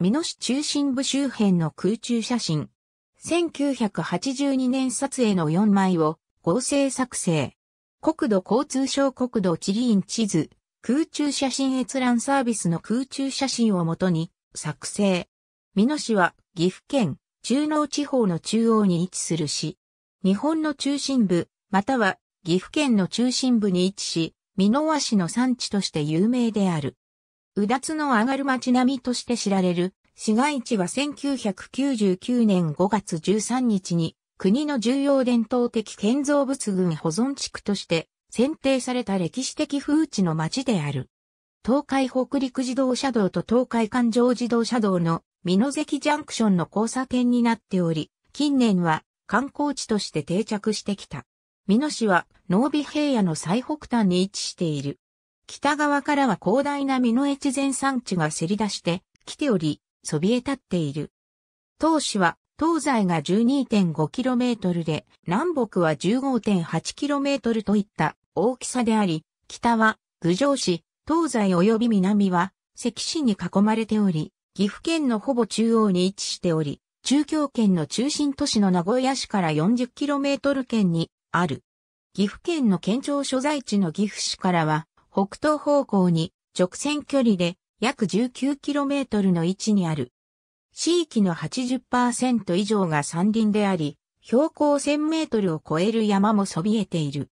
美濃市中心部周辺の空中写真。1982年撮影の4枚を合成作成。国土交通省国土地理院地図、空中写真閲覧サービスの空中写真をもとに作成。美濃市は岐阜県中濃地方の中央に位置する市。日本の中心部、または岐阜県の中心部に位置し、美濃和市の産地として有名である。うだつの上がる街並みとして知られる、市街地は1999年5月13日に、国の重要伝統的建造物群保存地区として選定された歴史的風地の街である。東海北陸自動車道と東海環状自動車道の美濃関ジャンクションの交差点になっており、近年は観光地として定着してきた。美濃市は濃尾平野の最北端に位置している。北側からは広大な美濃越前山地がせり出して、来ており、そびえ立っている。当市は、東西が 12.5km で、南北は 15.8km といった大きさであり、北は、郡上市、東西及び南は、関市に囲まれており、岐阜県のほぼ中央に位置しており、中京圏の中心都市の名古屋市から 40km 圏にある。岐阜県の県庁所在地の岐阜市からは北東方向に直線距離で約 19km の位置にある。地域の80%以上が山林であり、標高1000メートルを超える山もそびえている。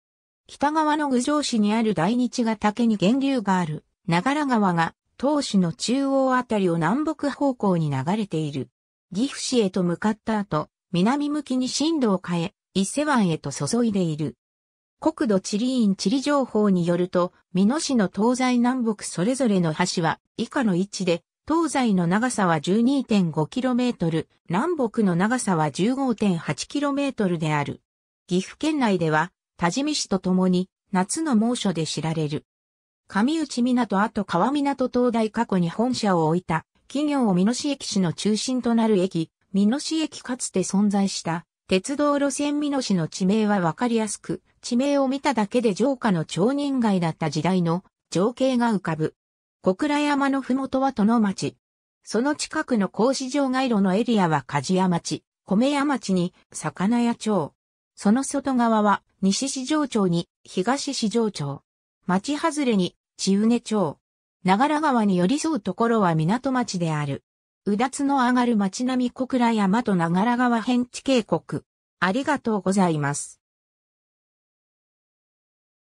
北側の郡上市にある大日ヶ岳に源流がある、長良川が、当市の中央あたりを南北方向に流れている。岐阜市へと向かった後、南向きに進路を変え、伊勢湾へと注いでいる。国土地理院地理情報によると、美濃市の東西南北それぞれの橋は以下の位置で、東西の長さは 12.5km、南北の長さは 15.8km である。岐阜県内では、多治見市と共に、夏の猛暑で知られる。上内港と川港東大過去に本社を置いた、企業を美濃市駅市の中心となる駅、美濃市駅かつて存在した、鉄道路線美濃市の地名はわかりやすく、地名を見ただけで城下の町人街だった時代の情景が浮かぶ。小倉山のふもとは殿町。その近くの格子城街路のエリアは鍛冶屋町、米屋町に魚屋町。その外側は西市場町に東市場町。町外れに千畝町。長良川に寄り添うところは港町である。うだつの上がる町並み小倉山と長良川辺地渓谷。ありがとうございます。